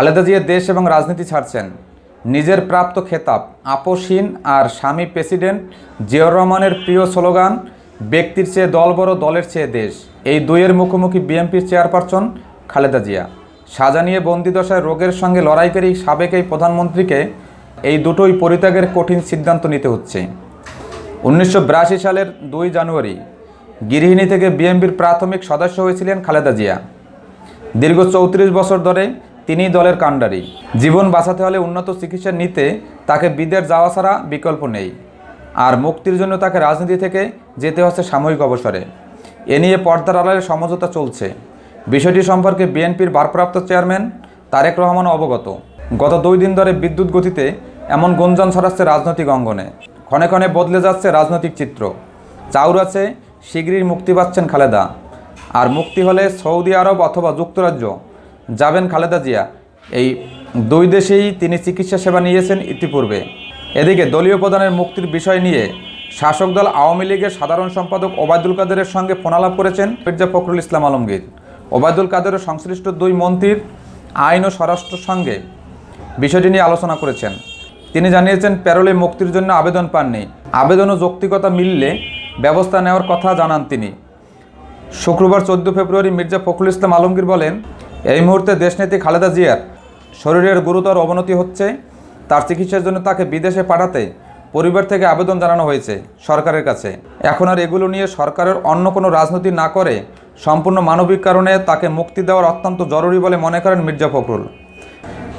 খালেদা জিয়া দেশ এবং রাজনীতি ছাড়ছেন নিজের প্রাপ্ত খেতাব আপোসহীন আর স্বামী প্রেসিডেন্ট জিয়াউর রহমানের প্রিয় স্লোগান ব্যক্তির চেয়ে দল বড় দলের চেয়ে দেশ এই দুইয়ের মুখোমুখি বিএনপির চেয়ারপারসন খালেদা জিয়া সাজা নিয়ে বন্দিদশায় রোগের সঙ্গে লড়াইকারী সাবেক এই প্রধানমন্ত্রীকে এই দুটোই পরিত্যাগের কঠিন সিদ্ধান্ত নিতে হচ্ছে উনিশশো সালের দুই জানুয়ারি গৃহিণী থেকে বিএনপির প্রাথমিক সদস্য হয়েছিলেন খালেদা জিয়া দীর্ঘ চৌত্রিশ বছর ধরে তিনি দলের কাণ্ডারি জীবন বাঁচাতে হলে উন্নত চিকিৎসা নিতে তাকে বিদের যাওয়া ছাড়া বিকল্প নেই আর মুক্তির জন্য তাকে রাজনীতি থেকে যেতে হচ্ছে সাময়িক অবসরে এ নিয়ে পর্দার আড়ালে সমঝোতা চলছে বিষয়টি সম্পর্কে বিএনপির ভারপ্রাপ্ত চেয়ারম্যান তারেক রহমান অবগত গত দুই দিন ধরে বিদ্যুৎ গতিতে এমন গুঞ্জন ছড়াচ্ছে রাজনৈতিক অঙ্গনে ক্ষণে ক্ষণে বদলে যাচ্ছে রাজনৈতিক চিত্র আছে শিগগিরই মুক্তি পাচ্ছেন খালেদা আর মুক্তি হলে সৌদি আরব অথবা যুক্তরাজ্য যাবেন খালেদা জিয়া এই দুই দেশেই তিনি চিকিৎসা সেবা নিয়েছেন ইতিপূর্বে এদিকে দলীয় প্রধানের মুক্তির বিষয় নিয়ে শাসক দল আওয়ামী লীগের সাধারণ সম্পাদক ওবায়দুল কাদেরের সঙ্গে ফোনালাপ করেছেন মির্জা ফখরুল ইসলাম আলমগীর ওবায়দুল কাদের সংশ্লিষ্ট দুই মন্ত্রীর আইন ও স্বরাষ্ট্র সঙ্গে বিষয়টি নিয়ে আলোচনা করেছেন তিনি জানিয়েছেন প্যারোলে মুক্তির জন্য আবেদন পাননি আবেদন ও যৌক্তিকতা মিললে ব্যবস্থা নেওয়ার কথা জানান তিনি শুক্রবার চোদ্দ ফেব্রুয়ারি মির্জা ফখরুল ইসলাম আলমগীর বলেন এই মুহূর্তে দেশনেত্রী খালেদা জিয়ার শরীরের গুরুতর অবনতি হচ্ছে তার চিকিৎসার জন্য তাকে বিদেশে পাঠাতে পরিবার থেকে আবেদন জানানো হয়েছে সরকারের কাছে এখন আর এগুলো নিয়ে সরকারের অন্য কোনো রাজনীতি না করে সম্পূর্ণ মানবিক কারণে তাকে মুক্তি দেওয়ার অত্যন্ত জরুরি বলে মনে করেন মির্জা ফখরুল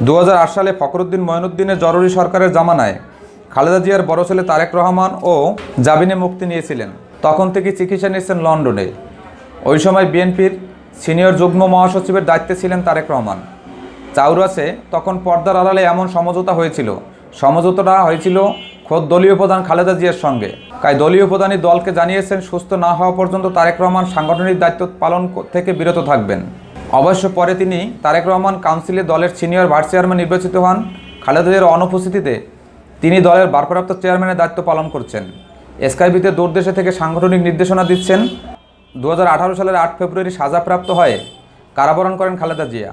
দু সালে ফখরুদ্দিন ময়নুদ্দিনের জরুরি সরকারের জামানায় খালেদা জিয়ার বড় ছেলে তারেক রহমান ও জাবিনে মুক্তি নিয়েছিলেন তখন থেকে চিকিৎসা নিয়েছেন লন্ডনে ওই সময় বিএনপির সিনিয়র যুগ্ম মহাসচিবের দায়িত্বে ছিলেন তারেক রহমান চাউরাসে তখন পর্দার আড়ালে এমন সমঝোতা হয়েছিল সমঝোতাটা হয়েছিল খোদ দলীয় প্রধান খালেদা জিয়ার সঙ্গে তাই দলীয় প্রধানই দলকে জানিয়েছেন সুস্থ না হওয়া পর্যন্ত তারেক রহমান সাংগঠনিক দায়িত্ব পালন থেকে বিরত থাকবেন অবশ্য পরে তিনি তারেক রহমান কাউন্সিলে দলের সিনিয়র ভাইস চেয়ারম্যান নির্বাচিত হন খালেদা জিয়ার অনুপস্থিতিতে তিনি দলের ভারপ্রাপ্ত চেয়ারম্যানের দায়িত্ব পালন করছেন এসকাইবিতে দূরদেশে থেকে সাংগঠনিক নির্দেশনা দিচ্ছেন দু সালের আট ফেব্রুয়ারি সাজাপ্রাপ্ত হয়ে কারাবরণ করেন খালেদা জিয়া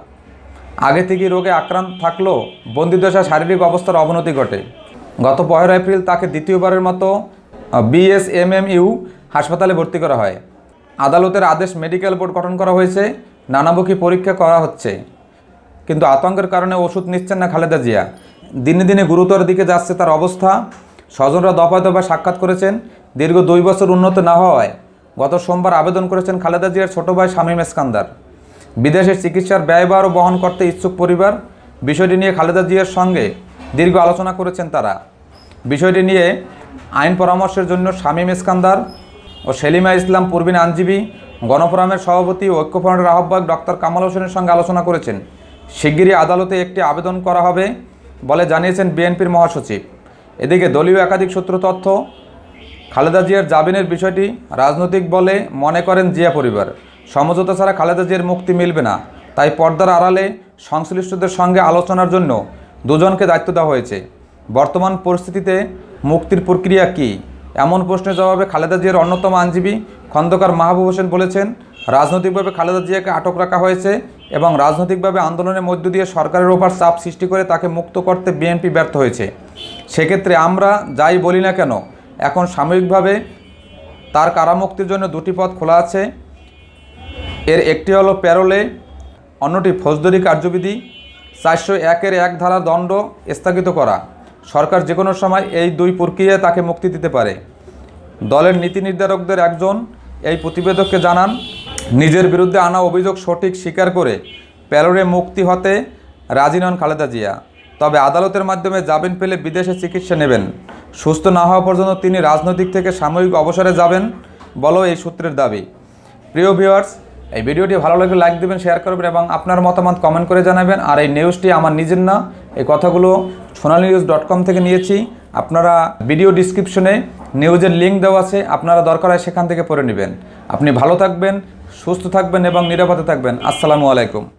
আগে থেকেই রোগে আক্রান্ত থাকলেও বন্দিদশা শারীরিক অবস্থার অবনতি ঘটে গত পহেলা এপ্রিল তাকে দ্বিতীয়বারের মতো বিএসএমএমইউ হাসপাতালে ভর্তি করা হয় আদালতের আদেশ মেডিকেল বোর্ড গঠন করা হয়েছে নানামুখী পরীক্ষা করা হচ্ছে কিন্তু আতঙ্কের কারণে ওষুধ নিচ্ছেন না খালেদা জিয়া দিনে দিনে গুরুতর দিকে যাচ্ছে তার অবস্থা স্বজনরা দফায় দফায় সাক্ষাৎ করেছেন দীর্ঘ দুই বছর উন্নত না হওয়ায় গত সোমবার আবেদন করেছেন খালেদা জিয়ার ছোট ভাই শামীম এসকান্দার বিদেশের চিকিৎসার ব্যয়ভারও বহন করতে ইচ্ছুক পরিবার বিষয়টি নিয়ে খালেদা জিয়ার সঙ্গে দীর্ঘ আলোচনা করেছেন তারা বিষয়টি নিয়ে আইন পরামর্শের জন্য শামীম এসকান্দার ও সেলিমা ইসলাম পূর্বীন আইনজীবী গণফোরামের সভাপতি ঐক্যফ্রন্টের আহ্বায়ক ডক্টর কামাল হোসেনের সঙ্গে আলোচনা করেছেন শিগগিরই আদালতে একটি আবেদন করা হবে বলে জানিয়েছেন বিএনপির মহাসচিব এদিকে দলীয় একাধিক সূত্র তথ্য খালেদা জিয়ার জামিনের বিষয়টি রাজনৈতিক বলে মনে করেন জিয়া পরিবার সমঝোতা ছাড়া খালেদা জিয়ার মুক্তি মিলবে না তাই পর্দার আড়ালে সংশ্লিষ্টদের সঙ্গে আলোচনার জন্য দুজনকে দায়িত্ব দেওয়া হয়েছে বর্তমান পরিস্থিতিতে মুক্তির প্রক্রিয়া কী এমন প্রশ্নের জবাবে খালেদা জিয়ার অন্যতম আইনজীবী খন্দকার মাহবুব হোসেন বলেছেন রাজনৈতিকভাবে খালেদা জিয়াকে আটক রাখা হয়েছে এবং রাজনৈতিকভাবে আন্দোলনের মধ্য দিয়ে সরকারের ওপর চাপ সৃষ্টি করে তাকে মুক্ত করতে বিএনপি ব্যর্থ হয়েছে সেক্ষেত্রে আমরা যাই বলি না কেন এখন সাময়িকভাবে তার কারামুক্তির জন্য দুটি পথ খোলা আছে এর একটি হলো প্যারোলে অন্যটি ফৌজদারি কার্যবিধি চারশো একের এক ধারা দণ্ড স্থগিত করা সরকার যে কোনো সময় এই দুই প্রক্রিয়ায় তাকে মুক্তি দিতে পারে দলের নীতি নির্ধারকদের একজন এই প্রতিবেদককে জানান নিজের বিরুদ্ধে আনা অভিযোগ সঠিক স্বীকার করে প্যারোলে মুক্তি হতে রাজি নন খালেদা জিয়া তবে আদালতের মাধ্যমে জামিন পেলে বিদেশে চিকিৎসা নেবেন সুস্থ না হওয়া পর্যন্ত তিনি রাজনৈতিক থেকে সাময়িক অবসরে যাবেন বলো এই সূত্রের দাবি প্রিয় ভিউয়ার্স এই ভিডিওটি ভালো লাগলে লাইক দেবেন শেয়ার করবেন এবং আপনার মতামত কমেন্ট করে জানাবেন আর এই নিউজটি আমার নিজের না এই কথাগুলো সোনালি নিউজ ডট কম থেকে নিয়েছি আপনারা ভিডিও ডিসক্রিপশনে নিউজের লিঙ্ক দেওয়া আছে আপনারা দরকার হয় সেখান থেকে পড়ে নেবেন আপনি ভালো থাকবেন সুস্থ থাকবেন এবং নিরাপদে থাকবেন আসসালামু আলাইকুম